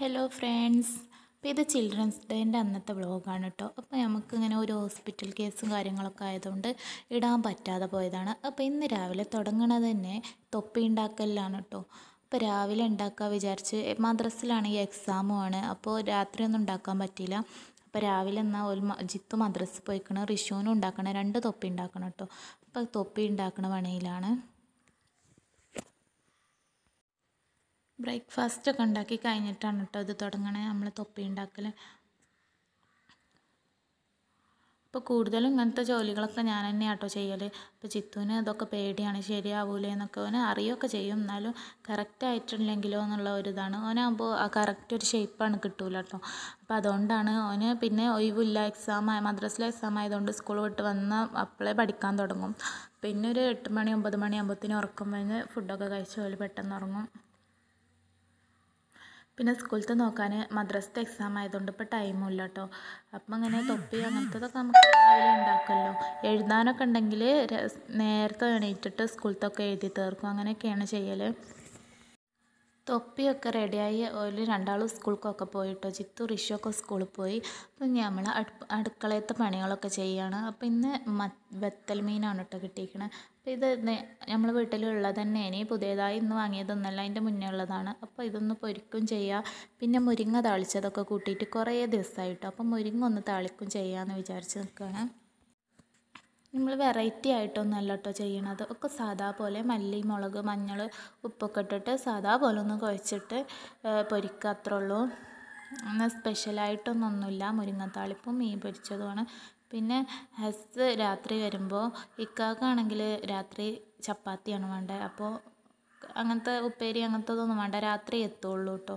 hello friends അപ്പോൾ ഇത് children's ഡേൻ്റെ അന്നത്തെ വ്ളോഗാണ് കേട്ടോ അപ്പോൾ നമുക്കിങ്ങനെ ഒരു ഹോസ്പിറ്റൽ കേസും കാര്യങ്ങളൊക്കെ ആയതുകൊണ്ട് ഇടാൻ പറ്റാതെ പോയതാണ് അപ്പോൾ ഇന്ന് രാവിലെ തുടങ്ങണത് തന്നെ തൊപ്പി ഉണ്ടാക്കലാണ് കേട്ടോ അപ്പോൾ രാവിലെ ഉണ്ടാക്കുക വിചാരിച്ച് മദ്രസിലാണെങ്കിൽ എക്സാമുമാണ് അപ്പോൾ രാത്രിയൊന്നും ഉണ്ടാക്കാൻ പറ്റിയില്ല അപ്പോൾ രാവിലെ എന്നാൽ ഒരു ജിത്ത് മദ്രസ് പോയിക്കണം റിഷുവിനും ഉണ്ടാക്കണം രണ്ട് തൊപ്പി ഉണ്ടാക്കണം കേട്ടോ അപ്പോൾ തൊപ്പി ഉണ്ടാക്കണ പണിയിലാണ് ബ്രേക്ക്ഫാസ്റ്റ് ഒക്കെ ഉണ്ടാക്കി കഴിഞ്ഞിട്ടാണ് കേട്ടോ ഇത് തുടങ്ങണേ നമ്മൾ തൊപ്പി ഉണ്ടാക്കൽ അപ്പോൾ കൂടുതലും ഇങ്ങനത്തെ ജോലികളൊക്കെ ഞാൻ തന്നെയാണ് കേട്ടോ ചെയ്യൽ ഇപ്പോൾ ചിത്തുവിന് ഇതൊക്കെ പേടിയാണ് ശരിയാവൂലേ എന്നൊക്കെ ഓന് അറിയൊക്കെ ചെയ്യും എന്നാലും കറക്റ്റ് ആയിട്ടില്ലെങ്കിലോ എന്നുള്ള ഒരു ഇതാണ് ഓനാകുമ്പോൾ ആ കറക്റ്റ് ഒരു ഷേപ്പാണ് കിട്ടൂല കേട്ടോ അപ്പോൾ അതുകൊണ്ടാണ് ഓന് പിന്നെ ഒഴിവില്ല എക്സാം ആയ മദ്രസിലെ എക്സാം ആയതുകൊണ്ട് സ്കൂൾ വിട്ട് വന്ന് അപ്പോളേ പഠിക്കാൻ തുടങ്ങും പിന്നെ ഒരു എട്ട് മണി ഒമ്പത് മണി ആകുമ്പോഴത്തേനും ഉറക്കം കഴിഞ്ഞ് ഫുഡൊക്കെ കഴിച്ച് പോലെ പെട്ടെന്ന് ഉറങ്ങും പിന്നെ സ്കൂളത്തെ നോക്കാൻ മദ്രസത്തെ എക്സാം ആയതുകൊണ്ട് ഇപ്പോൾ ടൈമും ഇല്ല കേട്ടോ അപ്പം ഇങ്ങനെ തൊപ്പി അങ്ങനത്തതൊക്കെ നമുക്ക് രാവിലെ ഉണ്ടാക്കുമല്ലോ എഴുതാനൊക്കെ ഉണ്ടെങ്കിൽ നേരത്തെ എണീറ്റിട്ട് സ്കൂളത്തൊക്കെ എഴുതി തീർക്കും അങ്ങനെയൊക്കെയാണ് ചെയ്യൽ തൊപ്പിയൊക്കെ റെഡിയായി ഒരു രണ്ടാളും സ്കൂൾക്കൊക്കെ പോയിട്ടോ കേട്ടോ ജിത്തു ഋഷിയൊക്കെ സ്കൂളിൽ പോയി അപ്പം നമ്മൾ അടുക്കളയത്തെ പണികളൊക്കെ ചെയ്യുകയാണ് അപ്പം ഇന്ന് വെത്തൽ മീനാണ് കേട്ടോ കിട്ടിയിരിക്കണേ അപ്പം ഇത് നമ്മൾ വീട്ടിലുള്ളത് തന്നെ ഇനി പുതിയതായി ഇന്ന് വാങ്ങിയതൊന്നുമല്ല അതിൻ്റെ മുന്നേ ഉള്ളതാണ് അപ്പോൾ ഇതൊന്ന് പൊരിക്കും ചെയ്യുക പിന്നെ മുരിങ്ങ താളിച്ചതൊക്കെ കൂട്ടിയിട്ട് കുറേ ദിവസമായിട്ടോ അപ്പം മുരിങ്ങ ഒന്ന് താളിക്കും ചെയ്യാമെന്ന് വിചാരിച്ച് നിൽക്കുകയാണ് നമ്മൾ വെറൈറ്റി ആയിട്ടൊന്നും അല്ല കേട്ടോ ചെയ്യണത് ഒക്കെ സാധാ പോലെ മല്ലി മുളക് മഞ്ഞൾ ഉപ്പൊക്കെ ഇട്ടിട്ട് സാധാ പോലെ ഒന്ന് കുഴച്ചിട്ട് പൊരിക്കുക അത്രേ ഉള്ളൂ എന്നാൽ സ്പെഷ്യലായിട്ടൊന്നൊന്നുമില്ല മുരിങ്ങത്താളിപ്പും മീൻ പൊരിച്ചതുമാണ് പിന്നെ ഹസ് രാത്രി വരുമ്പോൾ ഇക്കാക്കാണെങ്കിൽ രാത്രി ചപ്പാത്തിയാണ് വേണ്ടത് അപ്പോൾ അങ്ങനത്തെ ഉപ്പേരി അങ്ങനത്തെ ഒന്നും വേണ്ട രാത്രി എത്തുള്ളൂ കേട്ടോ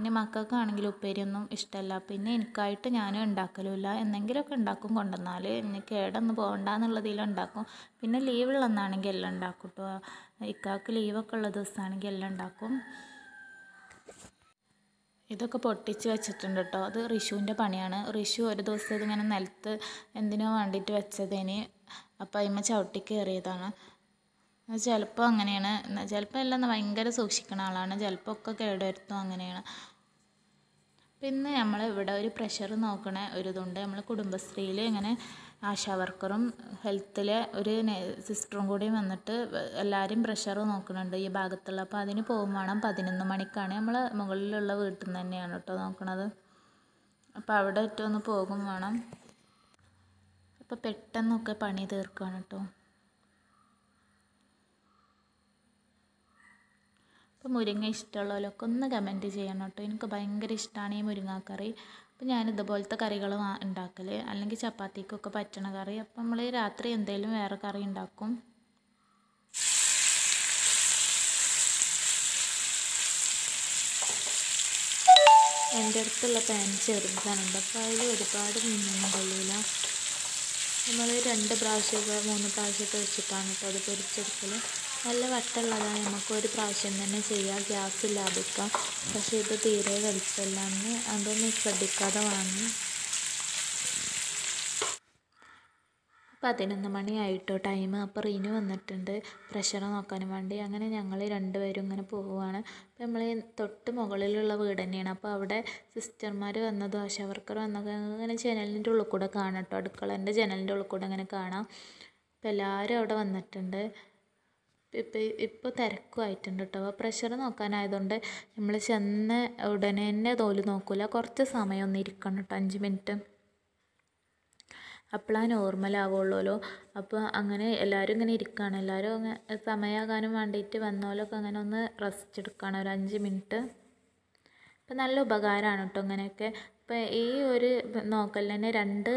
പിന്നെ മക്കൾക്കാണെങ്കിൽ ഉപ്പേരിയൊന്നും ഇഷ്ടമല്ല പിന്നെ എനിക്കായിട്ട് ഞാൻ ഉണ്ടാക്കലുമില്ല എന്തെങ്കിലുമൊക്കെ ഉണ്ടാക്കും കൊണ്ടുവന്നാൽ ഇനി കേടൊന്നും പോകണ്ട ഉണ്ടാക്കും പിന്നെ ലീവുള്ള എല്ലാം ഉണ്ടാക്കും കേട്ടോ ഇക്കാക്ക് ലീവൊക്കെ ഉള്ള ദിവസമാണെങ്കിൽ എല്ലാം ഉണ്ടാക്കും ഇതൊക്കെ പൊട്ടിച്ച് വെച്ചിട്ടുണ്ട് കേട്ടോ അത് റിഷുവിൻ്റെ പണിയാണ് റിഷു ഒരു ദിവസം ഇതിങ്ങനെ നിലത്ത് എന്തിനോ വേണ്ടിയിട്ട് വെച്ചതിന് അപ്പം അതിമ്മ ചവിട്ടി കയറിയതാണ് ചിലപ്പോൾ അങ്ങനെയാണ് എന്നാൽ ചിലപ്പോൾ എല്ലാം ഭയങ്കര സൂക്ഷിക്കുന്ന ആളാണ് ചിലപ്പോൾ ഒക്കെ കേടുവരുത്തും അങ്ങനെയാണ് പിന്നെ നമ്മൾ ഇവിടെ ഒരു പ്രഷർ നോക്കണ ഒരു ഇതുണ്ട് നമ്മൾ കുടുംബശ്രീയിൽ ഇങ്ങനെ ആശാവർക്കറും ഹെൽത്തിലെ ഒരു സിസ്റ്ററും കൂടി വന്നിട്ട് എല്ലാവരും പ്രഷർ നോക്കുന്നുണ്ട് ഈ ഭാഗത്തുള്ള അപ്പോൾ അതിന് പോകും വേണം പതിനൊന്ന് മണിക്കാണ് നമ്മൾ മുകളിലുള്ള വീട്ടിൽ നിന്ന് തന്നെയാണ് കേട്ടോ നോക്കണത് അപ്പോൾ അവിടെ ഏറ്റവും ഒന്ന് പോകും വേണം അപ്പോൾ പെട്ടെന്നൊക്കെ പണി തീർക്കുകയാണ് കേട്ടോ അപ്പോൾ മുരിങ്ങ ഇഷ്ടമുള്ളവരൊക്കെ ഒന്ന് കമൻറ്റ് ചെയ്യണം കേട്ടോ എനിക്ക് ഭയങ്കര ഇഷ്ടമാണ് ഈ മുരിങ്ങാക്കറി അപ്പോൾ ഞാൻ ഇതുപോലത്തെ കറികൾ ഉണ്ടാക്കൽ അല്ലെങ്കിൽ ചപ്പാത്തിക്കൊക്കെ പറ്റണ കറി അപ്പോൾ നമ്മൾ രാത്രി എന്തെങ്കിലും വേറെ കറി ഉണ്ടാക്കും എൻ്റെ അടുത്തുള്ള പാൻ ചെറുതാണുണ്ട് അപ്പോൾ അതിൽ ഒരുപാട് മീനൊന്നും കൊള്ളില്ല നമ്മൾ രണ്ട് പ്രാവശ്യമൊക്കെ മൂന്ന് പ്രാവശ്യമൊക്കെ വെച്ചിട്ടാണ് കേട്ടോ അത് പൊരിച്ചെടുക്കൽ നല്ല വട്ടമുള്ളതാണ് നമുക്ക് ഒരു പ്രാവശ്യം തന്നെ ചെയ്യാം ഗ്യാസ് ഇല്ലാതിരിക്കാം പക്ഷേ ഇത് തീരെ വലിപ്പമില്ലാന്ന് അതൊന്ന് ശ്രദ്ധിക്കാതെ വാങ്ങി പതിനൊന്ന് മണിയായിട്ടോ ടൈം അപ്പോൾ റീനു വന്നിട്ടുണ്ട് പ്രഷർ നോക്കാനും വേണ്ടി അങ്ങനെ ഞങ്ങൾ രണ്ടുപേരും ഇങ്ങനെ പോവുകയാണ് അപ്പോൾ നമ്മൾ തൊട്ട് മുകളിലുള്ള വീട് തന്നെയാണ് അപ്പോൾ അവിടെ സിസ്റ്റർമാർ വന്നതും ആശാ വർക്കർ വന്നതും അങ്ങനെ ജനലിൻ്റെ ഉള്ളിൽ കൂടെ കാണാം കേട്ടോ അടുക്കളേൻ്റെ ജനലിൻ്റെ ഉള്ളിൽ കൂടെ ഇങ്ങനെ കാണാം അപ്പോൾ എല്ലാവരും അവിടെ വന്നിട്ടുണ്ട് ഇപ്പോൾ തിരക്കും ആയിട്ടുണ്ട് കേട്ടോ അപ്പോൾ പ്രഷർ നോക്കാനായതുകൊണ്ട് നമ്മൾ ചെന്ന് ഉടനെ തന്നെ തോല് നോക്കില്ല കുറച്ച് സമയം ഒന്ന് ഇരിക്കണം കേട്ടോ അഞ്ച് മിനിറ്റ് അപ്പോഴാണ് നോർമലാവുള്ളൂല്ലോ അപ്പോൾ അങ്ങനെ എല്ലാവരും ഇങ്ങനെ ഇരിക്കുകയാണ് എല്ലാവരും അങ്ങനെ സമയമാകാനും വേണ്ടിയിട്ട് വന്നോലൊക്കെ അങ്ങനെ ഒന്ന് റെസ്റ്റ് എടുക്കുകയാണ് ഒരു അഞ്ച് മിനിറ്റ് അപ്പോൾ നല്ല ഉപകാരമാണ് കേട്ടോ ഇങ്ങനെയൊക്കെ ഇപ്പോൾ ഈ ഒരു നോക്കൽ തന്നെ രണ്ട്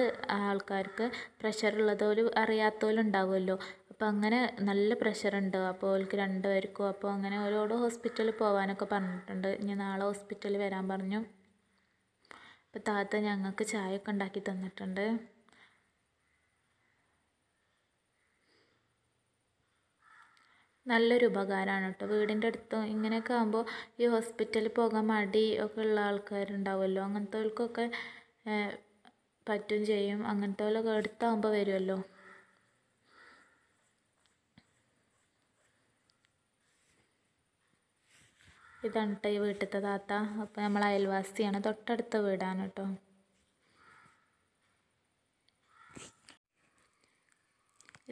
ആൾക്കാർക്ക് പ്രഷർ ഉള്ളത് ഒരു അറിയാത്തവരുണ്ടാവുമല്ലോ അപ്പോൾ അങ്ങനെ നല്ല പ്രഷറുണ്ട് അപ്പോൾ രണ്ട് പേർക്കും അപ്പോൾ അങ്ങനെ ഓരോട് ഹോസ്പിറ്റലിൽ പോകാനൊക്കെ പറഞ്ഞിട്ടുണ്ട് ഇനി നാളെ ഹോസ്പിറ്റലിൽ വരാൻ പറഞ്ഞു അപ്പോൾ താത്ത ഞങ്ങൾക്ക് ചായയൊക്കെ ഉണ്ടാക്കി തന്നിട്ടുണ്ട് നല്ലൊരു ഉപകാരമാണ് കേട്ടോ വീടിൻ്റെ അടുത്ത് ഇങ്ങനെയൊക്കെ ആകുമ്പോൾ ഈ ഹോസ്പിറ്റലിൽ പോകാൻ മടി ഒക്കെ ഉള്ള ആൾക്കാരുണ്ടാവുമല്ലോ അങ്ങനത്തെ പറ്റും ചെയ്യും അങ്ങനത്തെ പോലൊക്കെ അടുത്താകുമ്പോൾ വരുമല്ലോ ഇതാണ് കേട്ടോ ഈ വീട്ടിലത്തെ താത്ത അപ്പോൾ നമ്മൾ അയൽവാസിയാണ് തൊട്ടടുത്ത വീടാണ് കേട്ടോ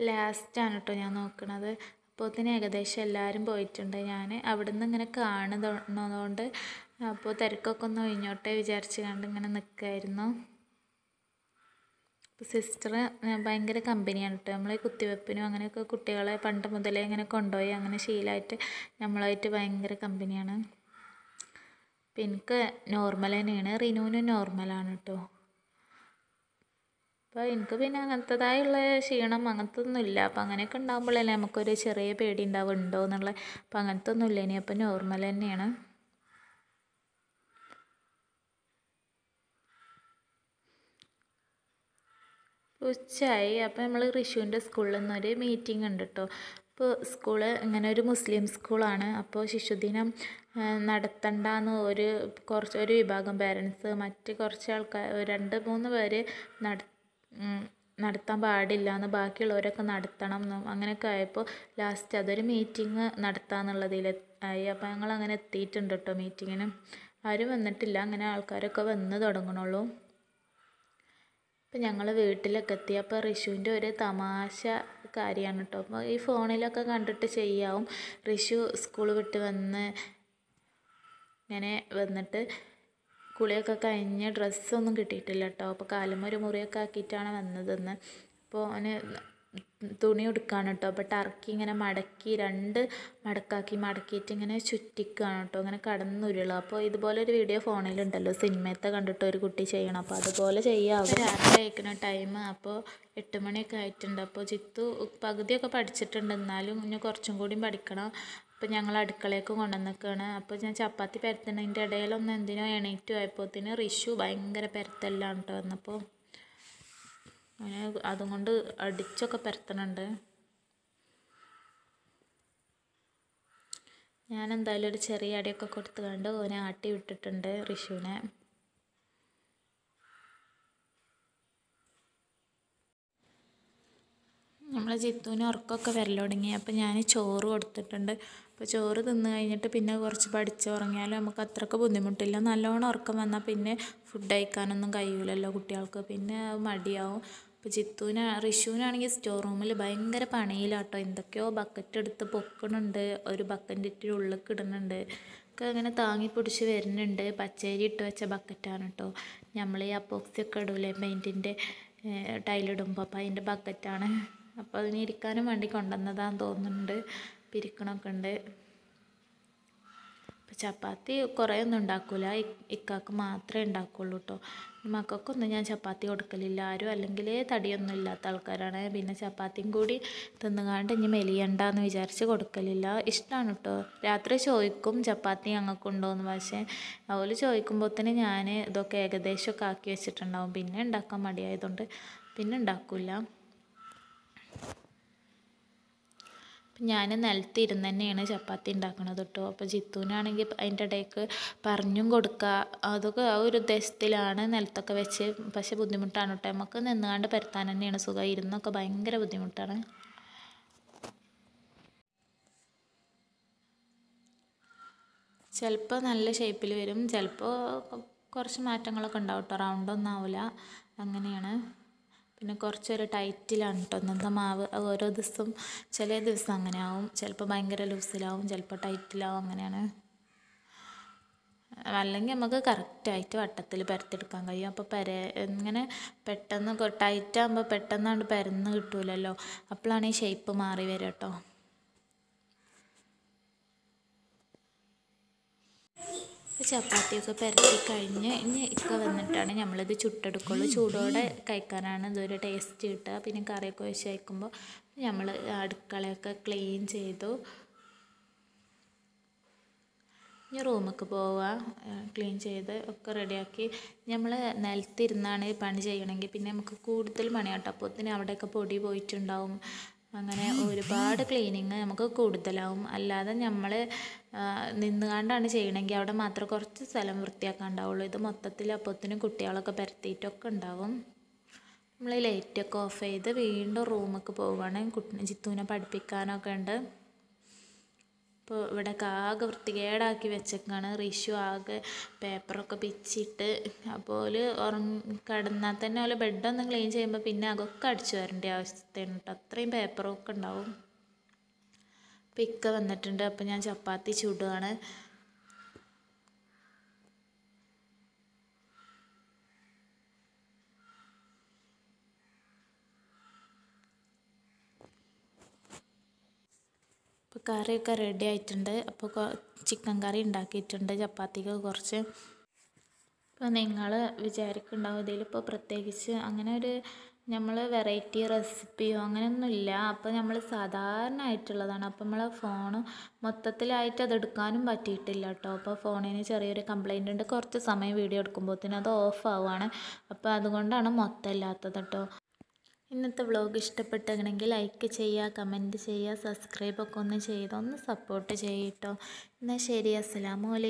ലാസ്റ്റാണ് കേട്ടോ ഞാൻ നോക്കണത് ഇതിന് ഏകദേശം എല്ലാവരും പോയിട്ടുണ്ട് ഞാൻ അവിടുന്ന് ഇങ്ങനെ കാണുന്നതുകൊണ്ട് അപ്പോൾ തിരക്കൊക്കെ ഒന്ന് ഒഴിഞ്ഞോട്ടെ വിചാരിച്ച് കണ്ട് ഇങ്ങനെ നിൽക്കായിരുന്നു സിസ്റ്റർ ഭയങ്കര കമ്പനിയാണ് കേട്ടോ നമ്മളെ കുത്തിവെപ്പിനും അങ്ങനെയൊക്കെ കുട്ടികളെ പണ്ട് മുതലേ ഇങ്ങനെ കൊണ്ടുപോയി അങ്ങനെ ശീലമായിട്ട് നമ്മളായിട്ട് ഭയങ്കര കമ്പനിയാണ് പിന്നെ എനിക്ക് നോർമൽ തന്നെയാണ് റിനുവിനും നോർമലാണ് കേട്ടോ അപ്പോൾ എനിക്ക് പിന്നെ അങ്ങനത്തേതായുള്ള ക്ഷീണം അങ്ങനത്തെ ഒന്നുമില്ല അപ്പം അങ്ങനെയൊക്കെ ഉണ്ടാകുമ്പോഴല്ലേ നമുക്കൊരു ചെറിയ പേടി ഉണ്ടാവുന്നുണ്ടോ എന്നുള്ള അപ്പം അങ്ങനത്തെ ഒന്നുമില്ല ഇനി അപ്പം നോർമൽ തന്നെയാണ് ഉച്ചയായി അപ്പോൾ നമ്മൾ റിഷുവിൻ്റെ സ്കൂളിൽ നിന്നൊരു മീറ്റിംഗ് ഉണ്ട് കേട്ടോ അപ്പോൾ സ്കൂള് ഇങ്ങനെ ഒരു മുസ്ലിം സ്കൂളാണ് അപ്പോൾ ശിശുദിനം നടത്തണ്ട എന്ന് ഒരു കുറച്ച് ഒരു വിഭാഗം പേരൻസ് മറ്റ് കുറച്ച് ആൾക്കാർ രണ്ട് മൂന്ന് പേര് നട നടത്താൻ പാടില്ല എന്ന് ബാക്കിയുള്ളവരൊക്കെ നടത്തണം എന്നും അങ്ങനെയൊക്കെ ആയപ്പോൾ ലാസ്റ്റ് അതൊരു മീറ്റിംഗ് നടത്താമെന്നുള്ളതിൽ ആയി അപ്പോൾ ഞങ്ങൾ അങ്ങനെ എത്തിയിട്ടുണ്ട് കേട്ടോ മീറ്റിങ്ങിന് ആരും വന്നിട്ടില്ല അങ്ങനെ ആൾക്കാരൊക്കെ വന്ന് തുടങ്ങണുള്ളൂ ഇപ്പം ഞങ്ങൾ വീട്ടിലൊക്കെ എത്തിയപ്പോൾ റിഷുവിൻ്റെ ഒരു തമാശ കാര്യമാണ് കേട്ടോ അപ്പോൾ ഈ ഫോണിലൊക്കെ കണ്ടിട്ട് ചെയ്യാവും റിഷു സ്കൂൾ വിട്ട് വന്ന് ഇങ്ങനെ വന്നിട്ട് കുളിയൊക്കെ കഴിഞ്ഞ് ഡ്രസ്സൊന്നും കിട്ടിയിട്ടില്ല കേട്ടോ അപ്പോൾ കാലുമൊരു മുറിയൊക്കെ ആക്കിയിട്ടാണ് വന്നതെന്ന് അപ്പോൾ അവന് തുണി ഉടുക്കുകയാണ് കേട്ടോ അപ്പോൾ ടർക്കി ഇങ്ങനെ മടക്കി രണ്ട് മടക്കാക്കി മടക്കിയിട്ട് ഇങ്ങനെ ചുറ്റിക്കുകയാണ് കേട്ടോ ഇങ്ങനെ കടന്ന് ഉരുള അപ്പോൾ ഇതുപോലെ ഒരു വീഡിയോ ഫോണിലുണ്ടല്ലോ സിനിമത്തെ കണ്ടിട്ട് ഒരു കുട്ടി ചെയ്യണം അപ്പോൾ അതുപോലെ ചെയ്യാവും രാത്രി അയക്കുന്ന ടൈം അപ്പോൾ എട്ട് മണിയൊക്കെ ആയിട്ടുണ്ട് അപ്പോൾ ചിത്തു പകുതിയൊക്കെ പഠിച്ചിട്ടുണ്ട് എന്നാലും ഇനി കുറച്ചും കൂടിയും പഠിക്കണം അപ്പം ഞങ്ങൾ അടുക്കളയൊക്കെ കൊണ്ടുവന്നിക്കാണ് അപ്പോൾ ഞാൻ ചപ്പാത്തി പരത്തുന്നതിൻ്റെ ഇടയിലൊന്നും എന്തിനോ എണീറ്റ് തന്നെ റിഷു ഭയങ്കര പരത്തല്ലാണ് കേട്ടോ വന്നപ്പോൾ അങ്ങനെ അതും കൊണ്ട് അടിച്ചൊക്കെ പരത്തണുണ്ട് ഞാൻ എന്തായാലും ഒരു ചെറിയ അടിയൊക്കെ കൊടുത്ത് കണ്ട് ഓനെ ആട്ടി വിട്ടിട്ടുണ്ട് റിഷുവിനെ നമ്മളെ ജിത്തുവിന് ഉറക്കമൊക്കെ വരൽ തുടങ്ങി അപ്പോൾ ഞാൻ ചോറ് കൊടുത്തിട്ടുണ്ട് അപ്പോൾ ചോറ് തിന്ന് കഴിഞ്ഞിട്ട് പിന്നെ കുറച്ച് പഠിച്ച് ഉറങ്ങിയാലും നമുക്ക് അത്രയ്ക്ക് ബുദ്ധിമുട്ടില്ല നല്ലോണം ഉറക്കം വന്നാൽ പിന്നെ ഫുഡ് കഴിക്കാനൊന്നും കഴിയില്ലല്ലോ കുട്ടികൾക്ക് പിന്നെ മടിയാവും ഇപ്പോൾ ജിത്തുവിന് റിഷുവിനാണെങ്കിൽ സ്റ്റോർ റൂമിൽ ഭയങ്കര പണിയിലാട്ടോ എന്തൊക്കെയോ ബക്കറ്റ് എടുത്ത് പൊക്കണുണ്ട് ഒരു ബക്കറ്റിൻ്റെ ഉള്ളിൽ കിടുന്നുണ്ട് ഒക്കെ അങ്ങനെ താങ്ങിപ്പിടിച്ച് വരുന്നുണ്ട് പച്ചരി ഇട്ട് വെച്ച ബക്കറ്റാണ് കേട്ടോ നമ്മൾ ഈ അപ്പോക്സിയൊക്കെ ഇടൂലേ പെയിൻറ്റിൻ്റെ ടൈലിടുമ്പോൾ അപ്പോൾ അതിൻ്റെ ബക്കറ്റാണ് അപ്പോൾ അതിന് ഇരിക്കാനും വേണ്ടി കൊണ്ടുവന്നതാന്ന് തോന്നുന്നുണ്ട് പിരിക്കണമൊക്കെ ഉണ്ട് ചപ്പാത്തി കുറേ ഒന്നും ഉണ്ടാക്കില്ല ഇക്കാക്ക് മാത്രമേ ഉണ്ടാക്കുള്ളൂ കേട്ടോ മക്കൾക്കൊന്നും ഞാൻ ചപ്പാത്തി കൊടുക്കലില്ല ആരും അല്ലെങ്കിൽ തടിയൊന്നും ഇല്ലാത്ത ആൾക്കാരാണ് പിന്നെ ചപ്പാത്തിയും കൂടി തിന്നുകാണ്ട് ഇനി മെലിയണ്ടെന്ന് വിചാരിച്ച് കൊടുക്കലില്ല ഇഷ്ടമാണ് കേട്ടോ രാത്രി ചോദിക്കും ചപ്പാത്തി ഞങ്ങൾക്കുണ്ടോയെന്ന് പക്ഷേ അവര് ചോദിക്കുമ്പോഴത്തേന് ഞാൻ ഇതൊക്കെ ഏകദേശമൊക്കെ ആക്കി വെച്ചിട്ടുണ്ടാവും പിന്നെ ഉണ്ടാക്കാൻ മടിയായതുകൊണ്ട് പിന്നെ ഉണ്ടാക്കില്ല ഞാൻ നിലത്തിരുന്ന് തന്നെയാണ് ചപ്പാത്തി ഉണ്ടാക്കുന്നത് കേട്ടോ അപ്പോൾ ജിത്തുവിനാണെങ്കിൽ അതിൻ്റെ ഇടയ്ക്ക് പറഞ്ഞും കൊടുക്കുക അതൊക്കെ ആ ഒരു ഉദ്ദേശത്തിലാണ് നിലത്തൊക്കെ വെച്ച് പക്ഷെ ബുദ്ധിമുട്ടാണ് കേട്ടോ നമുക്ക് നിന്നുകൊണ്ട് പരത്താൻ തന്നെയാണ് സുഖം ഇരുന്നൊക്കെ ഭയങ്കര ബുദ്ധിമുട്ടാണ് ചിലപ്പോൾ നല്ല ഷേപ്പിൽ വരും ചിലപ്പോൾ കുറച്ച് മാറ്റങ്ങളൊക്കെ ഉണ്ടാവും കേട്ടോ റൗണ്ടൊന്നും ആവില്ല അങ്ങനെയാണ് പിന്നെ കുറച്ചൊരു ടൈറ്റിലാണ് കേട്ടോ ഇന്നത്തെ മാവ് അത് ഓരോ ദിവസം ചില ദിവസം അങ്ങനെ ആവും ചിലപ്പോൾ ഭയങ്കര ലൂസിലാവും ചിലപ്പോൾ ടൈറ്റിലാവും അങ്ങനെയാണ് അല്ലെങ്കിൽ നമുക്ക് കറക്റ്റായിട്ട് വട്ടത്തിൽ പരത്തെടുക്കാൻ കഴിയും അപ്പോൾ പര ഇങ്ങനെ പെട്ടെന്ന് ടൈറ്റാകുമ്പോൾ പെട്ടെന്നാണ് പരന്ന് കിട്ടൂലല്ലോ അപ്പോഴാണ് ഈ ഷേപ്പ് മാറി വരിക കേട്ടോ ചപ്പാത്തിയൊക്കെ പരത്തി കഴിഞ്ഞ് ഇനി ഇക്ക വന്നിട്ടാണ് നമ്മളിത് ചുട്ടെടുക്കുള്ളൂ ചൂടോടെ കഴിക്കാനാണ് ഇതൊരു ടേസ്റ്റ് കിട്ടുക പിന്നെ കറിയൊക്കെ വെച്ച് കഴിക്കുമ്പോൾ നമ്മൾ അടുക്കളയൊക്കെ ക്ലീൻ ചെയ്തു ഞാൻ റൂമൊക്കെ പോവുക ക്ലീൻ ചെയ്ത് ഒക്കെ റെഡിയാക്കി നമ്മൾ നിലത്തിരുന്നാണ് പണി ചെയ്യണമെങ്കിൽ പിന്നെ നമുക്ക് കൂടുതൽ പണിയാട്ടോ അപ്പോത്തിന് അവിടെയൊക്കെ പൊടി പോയിട്ടുണ്ടാവും അങ്ങനെ ഒരുപാട് ക്ലീനിങ് നമുക്ക് കൂടുതലാവും അല്ലാതെ നമ്മൾ നിന്നുകൊണ്ടാണ് ചെയ്യണമെങ്കിൽ അവിടെ മാത്രം കുറച്ച് സ്ഥലം വൃത്തിയാക്കാൻ ഉണ്ടാവുള്ളൂ ഇത് മൊത്തത്തിൽ അപ്പത്തിന് കുട്ടികളൊക്കെ പരത്തിയിട്ടൊക്കെ ഉണ്ടാവും നമ്മൾ ലൈറ്റൊക്കെ ഓഫ് ചെയ്ത് വീണ്ടും റൂമൊക്കെ പോവുകയാണ് കുട്ടി ജിത്തൂനെ പഠിപ്പിക്കാനൊക്കെ ഉണ്ട് ഇപ്പോൾ ഇവിടെ ആകെ വൃത്തികേടാക്കി വെച്ചേക്കാണ് റിഷു ആകെ പേപ്പറൊക്കെ പിച്ചിട്ട് അപ്പോൾ ഓല് കിടന്നാൽ തന്നെ ഓലെ ബെഡൊന്നും ക്ലീൻ ചെയ്യുമ്പോൾ പിന്നെ അതൊക്കെ അടിച്ചു വരേണ്ട അവസ്ഥയാണ് കേട്ടോ അത്രയും പേപ്പറൊക്കെ ഉണ്ടാവും പിക്ക വന്നിട്ടുണ്ട് അപ്പോൾ ഞാൻ ചപ്പാത്തി ചുടുകയാണ് കറിയൊക്കെ റെഡി ആയിട്ടുണ്ട് അപ്പോൾ ചിക്കൻ കറി ഉണ്ടാക്കിയിട്ടുണ്ട് ചപ്പാത്തിക്ക് കുറച്ച് അപ്പോൾ നിങ്ങൾ വിചാരിക്കുന്നുണ്ടാവും ഇതിലിപ്പോൾ പ്രത്യേകിച്ച് അങ്ങനെ ഒരു നമ്മൾ വെറൈറ്റി റെസിപ്പിയോ അങ്ങനെയൊന്നുമില്ല അപ്പോൾ നമ്മൾ സാധാരണ ആയിട്ടുള്ളതാണ് അപ്പോൾ നമ്മളെ ഫോൺ മൊത്തത്തിലായിട്ട് അത് എടുക്കാനും പറ്റിയിട്ടില്ല കേട്ടോ അപ്പോൾ ഫോണിന് ചെറിയൊരു കംപ്ലൈൻ്റ് ഉണ്ട് കുറച്ച് സമയം വീഡിയോ എടുക്കുമ്പോഴത്തേനും അത് ഓഫ് ആവുകയാണ് അപ്പോൾ അതുകൊണ്ടാണ് ഇല്ലാത്തത് കേട്ടോ ഇന്നത്തെ വ്ലോഗ് ഇഷ്ടപ്പെട്ടെങ്കിൽ ലൈക്ക് ചെയ്യുക കമൻറ്റ് ചെയ്യുക സബ്സ്ക്രൈബൊക്കെ ഒന്ന് ചെയ്ത് ഒന്ന് സപ്പോർട്ട് ചെയ്യട്ടോ എന്നാൽ ശരി അസ്സലാമലൈക്കും